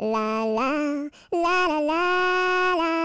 la la la la la la